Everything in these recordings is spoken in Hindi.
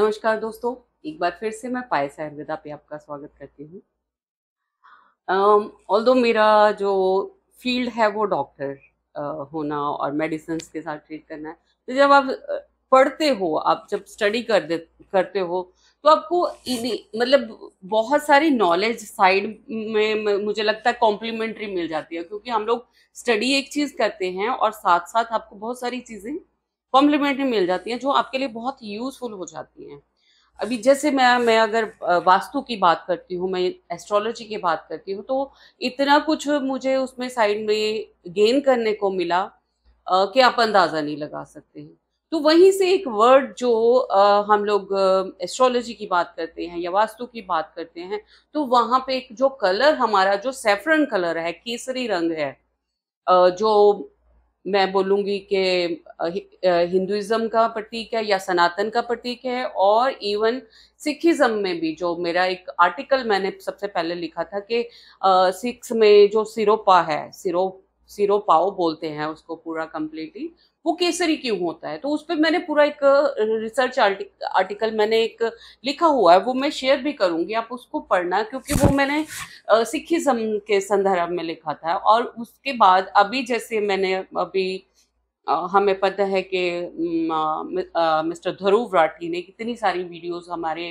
नमस्कार दोस्तों एक बार फिर से मैं पायस आयुर्वेदा पे आपका स्वागत करती हूँ ऑल दो मेरा जो फील्ड है वो डॉक्टर uh, होना और मेडिसिन के साथ ट्रीट करना है तो जब आप पढ़ते हो आप जब स्टडी कर दे करते हो तो आपको मतलब बहुत सारी नॉलेज साइड में मुझे लगता है कॉम्प्लीमेंट्री मिल जाती है क्योंकि हम लोग स्टडी एक चीज़ करते हैं और साथ साथ आपको बहुत सारी चीज़ें कॉम्प्लीमेंट्री मिल जाती हैं जो आपके लिए बहुत यूजफुल हो जाती हैं अभी जैसे मैं मैं अगर वास्तु की बात करती हूँ मैं एस्ट्रोलॉजी की बात करती हूँ तो इतना कुछ मुझे उसमें साइड में गेन करने को मिला कि आप अंदाज़ा नहीं लगा सकते हैं तो वहीं से एक वर्ड जो हम लोग एस्ट्रोलॉजी की बात करते हैं या वास्तु की बात करते हैं तो वहाँ पे एक जो कलर हमारा जो सेफरन कलर है केसरी रंग है जो मैं बोलूँगी कि हिंदुज़म का प्रतीक है या सनातन का प्रतीक है और इवन सिखिज़म में भी जो मेरा एक आर्टिकल मैंने सबसे पहले लिखा था कि सिख्स में जो सिरोपा है सिरो सिरोपाओ बोलते हैं उसको पूरा कम्प्लीटली वो केसरी क्यों होता है तो उस पर मैंने पूरा एक रिसर्च आर्टिक, आर्टिकल मैंने एक लिखा हुआ है वो मैं शेयर भी करूँगी आप उसको पढ़ना क्योंकि वो मैंने सिखिज़म के संदर्भ में लिखा था और उसके बाद अभी जैसे मैंने अभी हमें पता है कि मिस्टर ध्रुव राठी ने कितनी सारी वीडियोस हमारे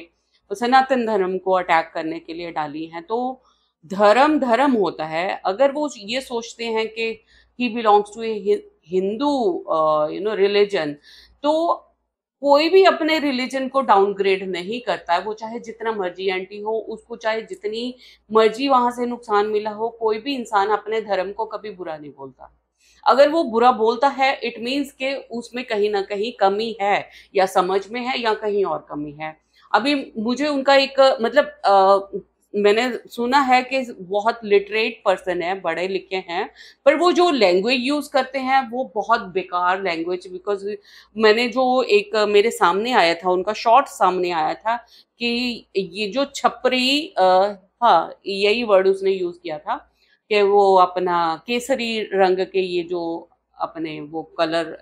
सनातन धर्म को अटैक करने के लिए डाली हैं तो धर्म धर्म होता है अगर वो ये सोचते हैं कि he belongs to a Hindu you know religion तो कोई भी अपने रिलीजन को डाउनग्रेड नहीं करता है वो चाहे जितना मर्जी एंटी हो उसको चाहे जितनी मर्जी वहां से नुकसान मिला हो कोई भी इंसान अपने धर्म को कभी बुरा नहीं बोलता अगर वो बुरा बोलता है इट मीन्स के उसमें कहीं ना कहीं कमी है या समझ में है या कहीं और कमी है अभी मुझे उनका एक मतलब आ, मैंने सुना है कि बहुत लिटरेट पर्सन है बड़े लिखे हैं पर वो जो लैंग्वेज यूज़ करते हैं वो बहुत बेकार लैंग्वेज बिकॉज मैंने जो एक मेरे सामने आया था उनका शॉर्ट सामने आया था कि ये जो छपरी हाँ यही वर्ड उसने यूज़ किया था कि वो अपना केसरी रंग के ये जो अपने वो कलर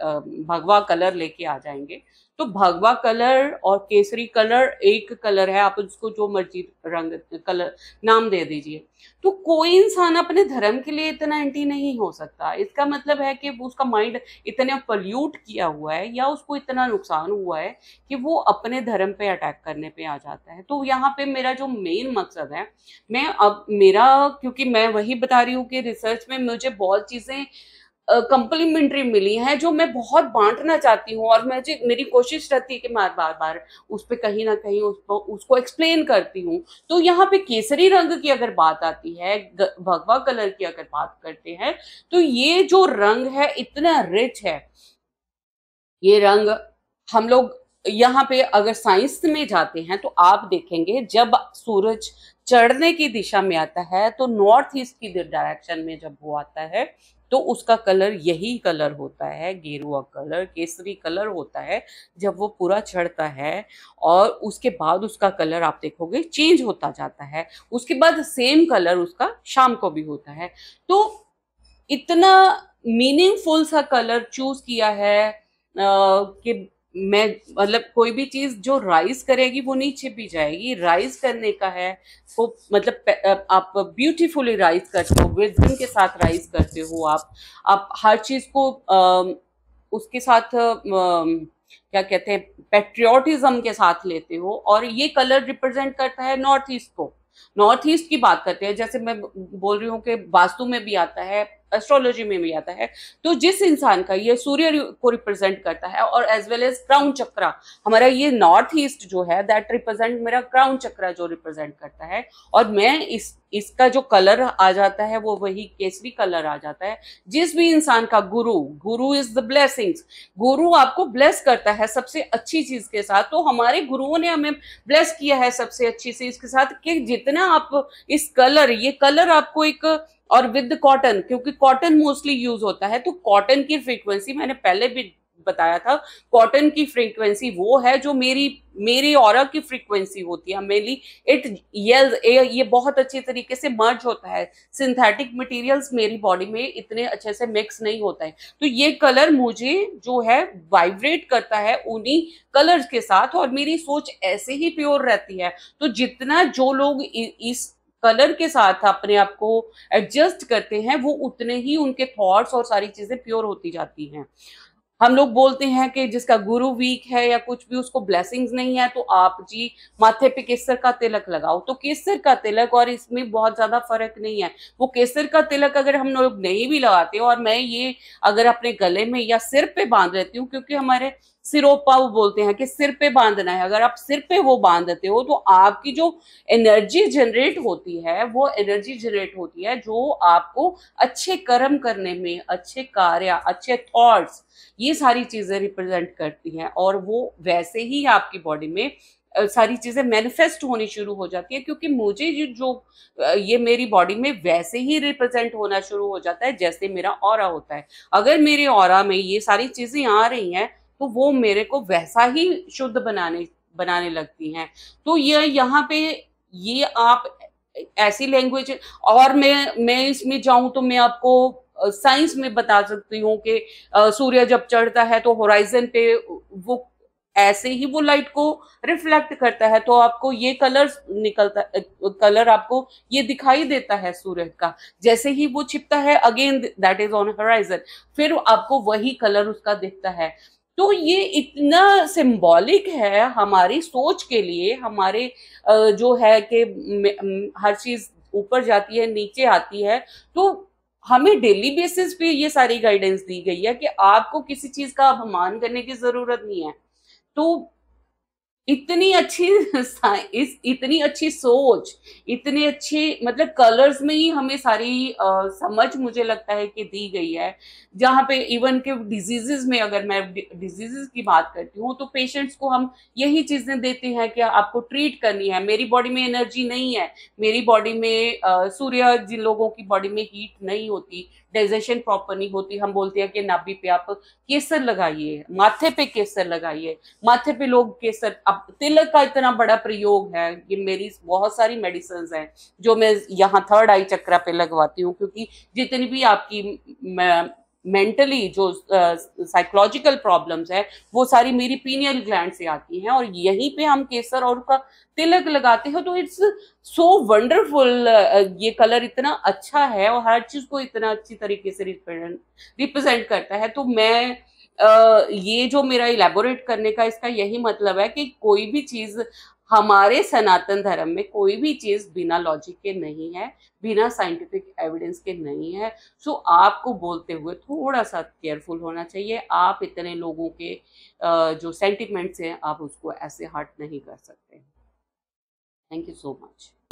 भगवा कलर लेके आ जाएंगे तो भगवा कलर और केसरी कलर एक कलर है आप उसको जो मर्जी रंग कलर नाम दे दीजिए तो कोई इंसान अपने धर्म के लिए इतना एंटी नहीं हो सकता इसका मतलब है कि उसका माइंड इतना पल्यूट किया हुआ है या उसको इतना नुकसान हुआ है कि वो अपने धर्म पे अटैक करने पे आ जाता है तो यहाँ पे मेरा जो मेन मकसद है मैं अब मेरा क्योंकि मैं वही बता रही हूँ कि रिसर्च में मुझे बहुत चीज़ें कंप्लीमेंट्री मिली है जो मैं बहुत बांटना चाहती हूँ और मुझे मेरी कोशिश रहती है कि मैं बार बार उस पर कहीं ना कहीं पर उसको एक्सप्लेन करती हूँ तो यहाँ पे केसरी रंग की अगर बात आती है भगवा कलर की अगर बात करते हैं तो ये जो रंग है इतना रिच है ये रंग हम लोग यहाँ पे अगर साइंस में जाते हैं तो आप देखेंगे जब सूरज चढ़ने की दिशा में आता है तो नॉर्थ ईस्ट की डायरेक्शन में जब वो आता है तो उसका कलर यही कलर होता है गेरुआ कलर केसरी कलर होता है जब वो पूरा चढ़ता है और उसके बाद उसका कलर आप देखोगे चेंज होता जाता है उसके बाद सेम कलर उसका शाम को भी होता है तो इतना मीनिंगफुल सा कलर चूज किया है कि मैं मतलब कोई भी चीज़ जो राइज करेगी वो नहीं छिपी जाएगी राइज करने का है वो मतलब आप ब्यूटीफुली राइज करते हो विजन के साथ राइज करते हो आप आप हर चीज़ को आ, उसके साथ आ, क्या कहते हैं पेट्रियोटिज्म के साथ लेते हो और ये कलर रिप्रेजेंट करता है नॉर्थ ईस्ट को नॉर्थ ईस्ट की बात करते हैं जैसे मैं बोल रही हूँ कि वास्तु में भी आता है एस्ट्रोलॉजी में भी आता है तो जिस इंसान का ये सूर्य को रिप्रेजेंट करता है और एज वेल एज क्राउन चक्र हमारा ये नॉर्थ ईस्ट जो है दैट रिप्रेजेंट मेरा क्राउन चक्र जो रिप्रेजेंट करता है और मैं इस इसका जो कलर आ जाता है वो वही केसरी कलर आ जाता है जिस भी इंसान का गुरु गुरु इज द ब्लेसिंग्स गुरु आपको ब्लेस करता है सबसे अच्छी चीज के साथ तो हमारे गुरुओं ने हमें ब्लेस किया है सबसे अच्छी चीज के साथ कि जितना आप इस कलर ये कलर आपको एक और विद कॉटन क्योंकि कॉटन मोस्टली यूज होता है तो कॉटन की फ्रीक्वेंसी मैंने पहले भी बताया था कॉटन की फ्रीक्वेंसी वो है जो मेरी मेरी और की फ्रीक्वेंसी होती है मेनली इट येल्स ये बहुत अच्छे तरीके से मर्ज होता है सिंथेटिक मटेरियल्स मेरी बॉडी में इतने अच्छे से मिक्स नहीं होता है तो ये कलर मुझे जो है वाइब्रेट करता है उन्हीं कलर्स के साथ और मेरी सोच ऐसे ही प्योर रहती है तो जितना जो लोग इस कलर के साथ अपने आप को एडजस्ट करते हैं वो उतने ही उनके थॉट्स और सारी चीज़ें प्योर होती जाती हैं हम लोग बोलते हैं कि जिसका गुरु वीक है या कुछ भी उसको ब्लेसिंग्स नहीं है तो आप जी माथे पे केसर का तिलक लगाओ तो केसर का तिलक और इसमें बहुत ज़्यादा फर्क नहीं है वो केसर का तिलक अगर हम लोग नहीं भी लगाते और मैं ये अगर अपने गले में या सिर पे बांध रहती हूँ क्योंकि हमारे सिरोपा वो बोलते हैं कि सिर पे बांधना है अगर आप सिर पे वो बांध देते हो तो आपकी जो एनर्जी जनरेट होती है वो एनर्जी जनरेट होती है जो आपको अच्छे कर्म करने में अच्छे कार्य अच्छे थॉट्स ये सारी चीज़ें रिप्रेजेंट करती हैं और वो वैसे ही आपकी बॉडी में सारी चीज़ें मैनिफेस्ट होनी शुरू हो जाती है क्योंकि मुझे जो ये मेरी बॉडी में वैसे ही रिप्रेजेंट होना शुरू हो जाता है जैसे मेरा और होता है अगर मेरे और में ये सारी चीज़ें आ रही हैं तो वो मेरे को वैसा ही शुद्ध बनाने बनाने लगती हैं तो ये यहाँ पे ये आप ऐसी लैंग्वेज और मैं मैं इसमें जाऊं तो मैं आपको साइंस में बता सकती हूँ कि सूर्य जब चढ़ता है तो होराइजन पे वो ऐसे ही वो लाइट को रिफ्लेक्ट करता है तो आपको ये कलर निकलता कलर आपको ये दिखाई देता है सूर्य का जैसे ही वो छिपता है again that is on horizon फिर आपको वही कलर उसका दिखता है तो ये इतना सिंबॉलिक है हमारी सोच के लिए हमारे जो है कि हर चीज़ ऊपर जाती है नीचे आती है तो हमें डेली बेसिस पे ये सारी गाइडेंस दी गई है कि आपको किसी चीज़ का अपमान करने की ज़रूरत नहीं है तो इतनी अच्छी इस इतनी अच्छी सोच इतने अच्छे मतलब कलर्स में ही हमें सारी आ, समझ मुझे लगता है कि दी गई है जहाँ पे इवन के डिजीजेस में अगर मैं डिजीजेस की बात करती हूँ तो पेशेंट्स को हम यही चीज़ें देते हैं कि आपको ट्रीट करनी है मेरी बॉडी में एनर्जी नहीं है मेरी बॉडी में सूर्य जिन लोगों की बॉडी में हीट नहीं होती डाइजेशन प्रॉपर नहीं होती हम बोलते हैं कि नाभि पे आप केसर लगाइए माथे पे केसर लगाइए माथे पे लोग केसर आप आप तिलक का इतना बड़ा प्रयोग है ये मेरी बहुत सारी मेडिसिन हैं जो मैं यहाँ थर्ड आई चक्रा पे लगवाती हूँ क्योंकि जितनी भी आपकी मेंटली जो साइकोलॉजिकल uh, प्रॉब्लम्स है वो सारी मेरी पीनियल ग्लैंड से आती हैं और यहीं पे हम केसर और का तिलक लगाते हैं तो इट्स सो वंडरफुल ये कलर इतना अच्छा है और हर चीज़ को इतना अच्छी तरीके से रिप्रेजेंट रिप्रेजेंट करता है तो मैं uh, ये जो मेरा इलेबोरेट करने का इसका यही मतलब है कि कोई भी चीज़ हमारे सनातन धर्म में कोई भी चीज़ बिना लॉजिक के नहीं है बिना साइंटिफिक एविडेंस के नहीं है सो so, आपको बोलते हुए थोड़ा सा केयरफुल होना चाहिए आप इतने लोगों के जो सेंटिमेंट्स हैं आप उसको ऐसे हर्ट नहीं कर सकते थैंक यू सो मच